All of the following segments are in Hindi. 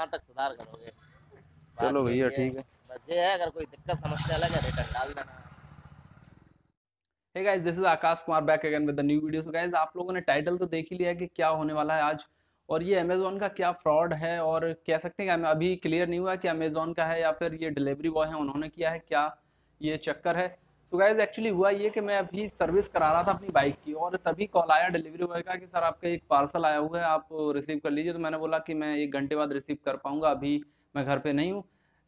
कहाँ तक सुधार करोगे चलो तो भैया ठीक है बस ये है अगर कोई दिक्कत समस्या अलग है रिटर्न डाल देना hey guys this is Aakash Kumar back again with the new video so guys आप लोगों ने टाइटल तो देख ही लिया कि क्या होने वाला है आज और ये अमेजोन का क्या फ्रॉड है और कह सकते हैं कि अभी क्लियर नहीं हुआ कि अमेजोन का है या फिर ये डिलीवरी बॉय है उन्होंने किया है क्या ये चक्कर है सो गाइज एक्चुअली हुआ ये कि मैं अभी सर्विस करा रहा था अपनी बाइक की और तभी कॉल आया डिलीवरी बॉय का कि सर आपका एक पार्सल आया हुआ है आप रिसीव कर लीजिए तो मैंने बोला कि मैं एक घंटे बाद रिसीव कर पाऊँगा अभी मैं घर पर नहीं हूँ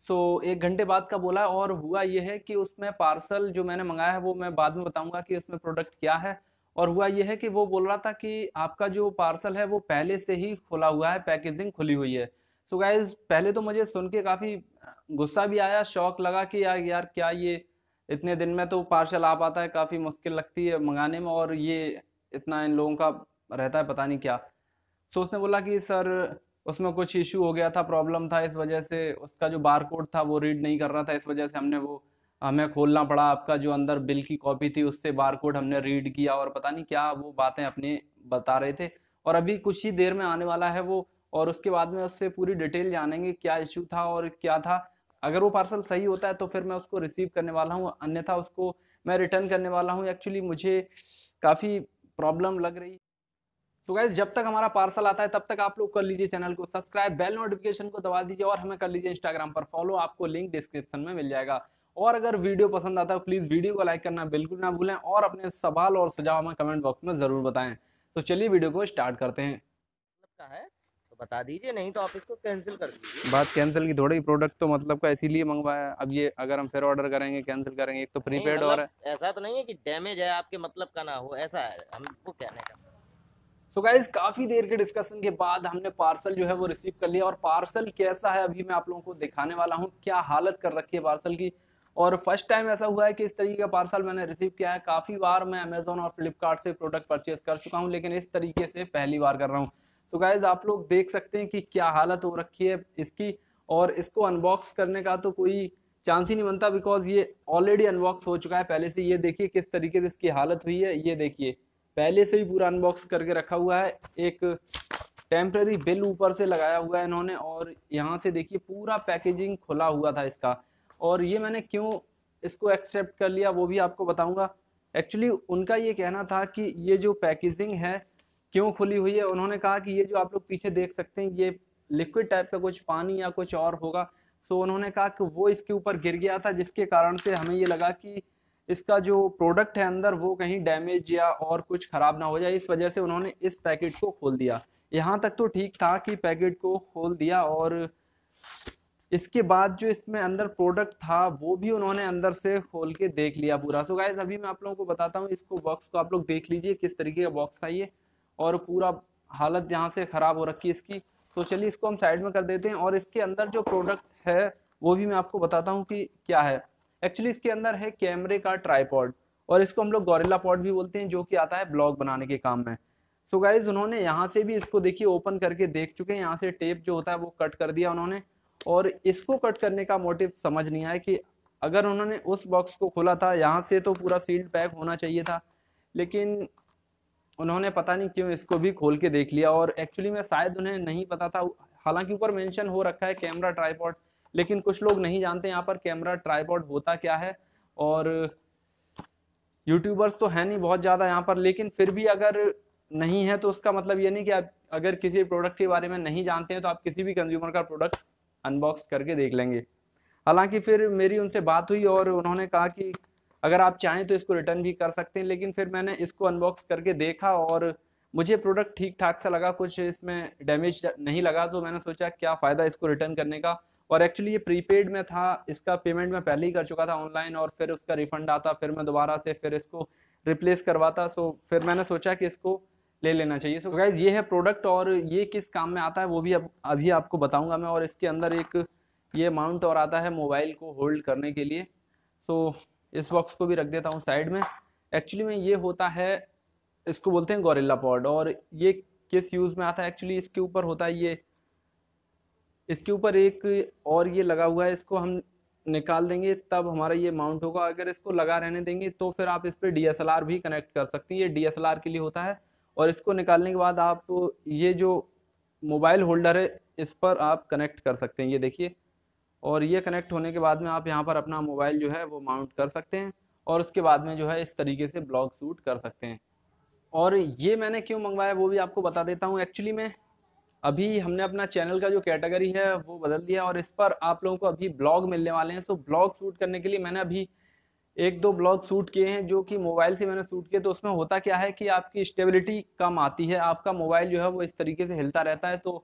सो so, एक घंटे बाद का बोला और हुआ ये है कि उसमें पार्सल जो मैंने मंगाया है वो मैं बाद में बताऊंगा कि उसमें प्रोडक्ट क्या है और हुआ यह है कि वो बोल रहा था कि आपका जो पार्सल है वो पहले से ही खुला हुआ है पैकेजिंग खुली हुई है सो so गाइज पहले तो मुझे सुन के काफ़ी गुस्सा भी आया शौक लगा कि यार यार क्या ये इतने दिन में तो पार्सल आ पाता है काफ़ी मुश्किल लगती है मंगाने में और ये इतना इन लोगों का रहता है पता नहीं क्या सो तो उसने बोला कि सर उसमें कुछ इशू हो गया था प्रॉब्लम था इस वजह से उसका जो बार कोड था वो रीड नहीं कर रहा था इस वजह से हमने वो हमें खोलना पड़ा आपका जो अंदर बिल की कॉपी थी उससे बार कोड हमने रीड किया और पता नहीं क्या वो बातें अपने बता रहे थे और अभी कुछ ही देर में आने वाला है वो और उसके बाद में उससे पूरी डिटेल जानेंगे क्या इशू था और क्या था अगर वो पार्सल सही होता है तो फिर मैं उसको रिसीव करने वाला हूँ अन्यथा उसको मैं रिटर्न करने वाला हूँ एक्चुअली मुझे काफ़ी प्रॉब्लम लग रही तो गाइज जब तक हमारा पार्सल आता है तब तक आप लोग कर लीजिए चैनल को सब्सक्राइब बेल नोटिफिकेशन को दबा दीजिए और हमें कर लीजिए इंस्टाग्राम पर फॉलो आपको लिंक डिस्क्रिप्शन में मिल जाएगा और अगर वीडियो पसंद आता है तो प्लीज़ वीडियो को लाइक करना बिल्कुल ना भूलें और अपने सवाल और सुझाव हमें कमेंट बॉक्स में ज़रूर बताएं तो चलिए वीडियो को स्टार्ट करते हैं है बता दीजिए नहीं तो आप इसको कैंसिल कर दीजिए बात कैंसिल की थोड़ी प्रोडक्ट तो मतलब का इसीलिए मंगवाया अब ये अगर हम फिर ऑर्डर करेंगे कैंसिल करेंगे एक तो प्रीपेड मतलब और है ऐसा तो नहीं है कि डैमेज है आपके मतलब का ना हो ऐसा है हमको कहने का सो so गाइज काफी देर के डिस्कशन के बाद हमने पार्सल जो है वो रिसीव कर लिया और पार्सल कैसा है अभी मैं आप लोगों को दिखाने वाला हूँ क्या हालत कर रखी है पार्सल की और फर्स्ट टाइम ऐसा हुआ है कि इस तरीके का पार्सल मैंने रिसीव किया है काफ़ी बार मैं अमेजोन और फ्लिपकार्ट से प्रोडक्ट परचेज कर चुका हूँ लेकिन इस तरीके से पहली बार कर रहा हूँ तो गाइज आप लोग देख सकते हैं कि क्या हालत हो रखी है इसकी और इसको अनबॉक्स करने का तो कोई चांस ही नहीं बनता बिकॉज ये ऑलरेडी अनबॉक्स हो चुका है पहले से ये देखिए किस तरीके से इसकी हालत हुई है ये देखिए पहले से ही पूरा अनबॉक्स करके रखा हुआ है एक टेम्प्रेरी बिल ऊपर से लगाया हुआ है इन्होंने और यहाँ से देखिए पूरा पैकेजिंग खुला हुआ था इसका और ये मैंने क्यों इसको एक्सेप्ट कर लिया वो भी आपको बताऊंगा एक्चुअली उनका ये कहना था कि ये जो पैकेजिंग है क्यों खुली हुई है उन्होंने कहा कि ये जो आप लोग पीछे देख सकते हैं ये लिक्विड टाइप का कुछ पानी या कुछ और होगा सो उन्होंने कहा कि वो इसके ऊपर गिर गया था जिसके कारण से हमें ये लगा कि इसका जो प्रोडक्ट है अंदर वो कहीं डैमेज या और कुछ खराब ना हो जाए इस वजह से उन्होंने इस पैकेट को खोल दिया यहाँ तक तो ठीक था कि पैकेट को खोल दिया और इसके बाद जो इसमें अंदर प्रोडक्ट था वो भी उन्होंने अंदर से खोल के देख लिया पूरा सो गाइज अभी मैं आप लोगों को बताता हूँ इसको बॉक्स को आप लोग देख लीजिए किस तरीके का बॉक्स था ये और पूरा हालत यहाँ से ख़राब हो रखी है इसकी तो चलिए इसको हम साइड में कर देते हैं और इसके अंदर जो प्रोडक्ट है वो भी मैं आपको बताता हूँ कि क्या है एक्चुअली इसके अंदर है कैमरे का ट्राईपॉड और इसको हम लोग गोरेला पॉड भी बोलते हैं जो कि आता है ब्लॉग बनाने के काम में सो so गाइज उन्होंने यहाँ से भी इसको देखिए ओपन करके देख चुके हैं यहाँ से टेप जो होता है वो कट कर दिया उन्होंने और इसको कट करने का मोटिव समझ नहीं आया कि अगर उन्होंने उस बॉक्स को खोला था यहाँ से तो पूरा सील्ड पैक होना चाहिए था लेकिन उन्होंने पता नहीं क्यों इसको भी खोल के देख लिया और एक्चुअली में शायद उन्हें नहीं पता था हालांकि ऊपर मेंशन हो रखा है कैमरा ट्राईपॉड लेकिन कुछ लोग नहीं जानते यहाँ पर कैमरा ट्राईपॉड होता क्या है और यूट्यूबर्स तो है नहीं बहुत ज़्यादा यहाँ पर लेकिन फिर भी अगर नहीं है तो उसका मतलब ये नहीं कि आप अगर किसी प्रोडक्ट के बारे में नहीं जानते हैं तो आप किसी भी कंज्यूमर का प्रोडक्ट अनबॉक्स करके देख लेंगे हालांकि फिर मेरी उनसे बात हुई और उन्होंने कहा कि अगर आप चाहें तो इसको रिटर्न भी कर सकते हैं लेकिन फिर मैंने इसको अनबॉक्स करके देखा और मुझे प्रोडक्ट ठीक ठाक सा लगा कुछ इसमें डैमेज नहीं लगा तो मैंने सोचा क्या फ़ायदा इसको रिटर्न करने का और एक्चुअली ये प्रीपेड में था इसका पेमेंट मैं पहले ही कर चुका था ऑनलाइन और फिर उसका रिफंड आता फिर मैं दोबारा से फिर इसको रिप्लेस करवाता सो फिर मैंने सोचा कि इसको ले लेना चाहिए सो गाइज ये है प्रोडक्ट और ये किस काम में आता है वो भी अब अभी आपको बताऊंगा मैं और इसके अंदर एक ये माउंट और आता है मोबाइल को होल्ड करने के लिए सो इस बॉक्स को भी रख देता हूँ साइड में एक्चुअली में ये होता है इसको बोलते हैं गोरिल्ला पॉड और ये किस यूज़ में आता है एक्चुअली इसके ऊपर होता है ये इसके ऊपर एक और ये लगा हुआ है इसको हम निकाल देंगे तब हमारा ये माउंट होगा अगर इसको लगा रहने देंगे तो फिर आप इस पर डी भी कनेक्ट कर सकती हैं ये डी के लिए होता है और इसको निकालने के बाद आप ये जो मोबाइल होल्डर है इस पर आप कनेक्ट कर सकते हैं ये देखिए और ये कनेक्ट होने के बाद में आप यहाँ पर अपना मोबाइल जो है वो माउंट कर सकते हैं और उसके बाद में जो है इस तरीके से ब्लॉग शूट कर सकते हैं और ये मैंने क्यों मंगवाया वो भी आपको बता देता हूँ एक्चुअली मैं अभी हमने अपना चैनल का जो कैटेगरी है वो बदल दिया और इस पर आप लोगों को अभी ब्लॉग मिलने वाले हैं सो ब्लॉग शूट करने के लिए मैंने अभी एक दो ब्लॉग शूट किए हैं जो कि मोबाइल से मैंने शूट किए तो उसमें होता क्या है कि आपकी स्टेबिलिटी कम आती है आपका मोबाइल जो है वो इस तरीके से हिलता रहता है तो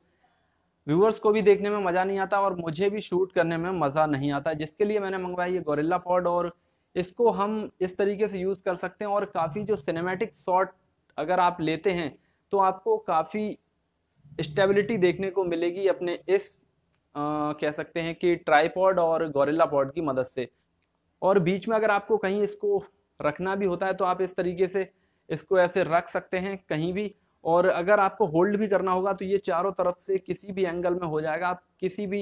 व्यूअर्स को भी देखने में मज़ा नहीं आता और मुझे भी शूट करने में मज़ा नहीं आता जिसके लिए मैंने मंगवाई ये गोरिल्ला पॉड और इसको हम इस तरीके से यूज़ कर सकते हैं और काफ़ी जो सिनेमेटिक शॉट अगर आप लेते हैं तो आपको काफ़ी स्टेबिलिटी देखने को मिलेगी अपने इस आ, कह सकते हैं कि ट्राईपॉड और गोरिल्ला पॉड की मदद से और बीच में अगर आपको कहीं इसको रखना भी होता है तो आप इस तरीके से इसको ऐसे रख सकते हैं कहीं भी और अगर आपको होल्ड भी करना होगा तो ये चारों तरफ से किसी भी एंगल में हो जाएगा आप किसी भी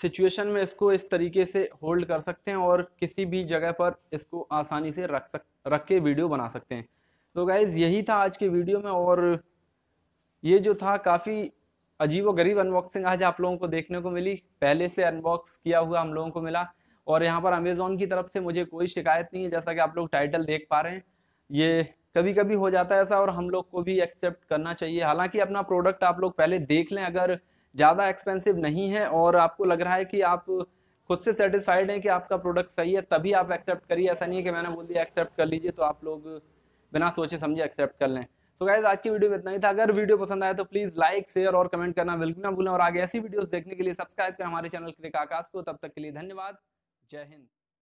सिचुएशन में इसको इस तरीके से होल्ड कर सकते हैं और किसी भी जगह पर इसको आसानी से रख सक रख के वीडियो बना सकते हैं तो गाइज़ यही था आज के वीडियो में और ये जो था काफ़ी अजीब व गरीब अनबॉक्सिंग आज आप लोगों को देखने को मिली पहले से अनबॉक्स किया हुआ हम लोगों को मिला और यहाँ पर अमेजोन की तरफ से मुझे कोई शिकायत नहीं है जैसा कि आप लोग टाइटल देख पा रहे हैं ये कभी कभी हो जाता है ऐसा और हम लोग को भी एक्सेप्ट करना चाहिए हालांकि अपना प्रोडक्ट आप लोग पहले देख लें अगर ज़्यादा एक्सपेंसिव नहीं है और आपको लग रहा है कि आप खुद से सेटिस्फाइड हैं कि आपका प्रोडक्ट सही है तभी आप एक्सेप्ट करिए ऐसा नहीं है कि मैंने बोल दिया एक्सेप्ट कर लीजिए तो आप लोग बिना सोचे समझे एक्सेप्ट कर लें सो गाइज आज की वीडियो में इतना ही था अगर वीडियो पसंद आए तो प्लीज़ लाइक शेयर और कमेंट करना बिल्कुल ना भूलें और आगे ऐसी वीडियोज़ देखने के लिए सब्सक्राइब करें हमारे चैनल क्रिक आकाश को तब तक के लिए धन्यवाद जय हिंद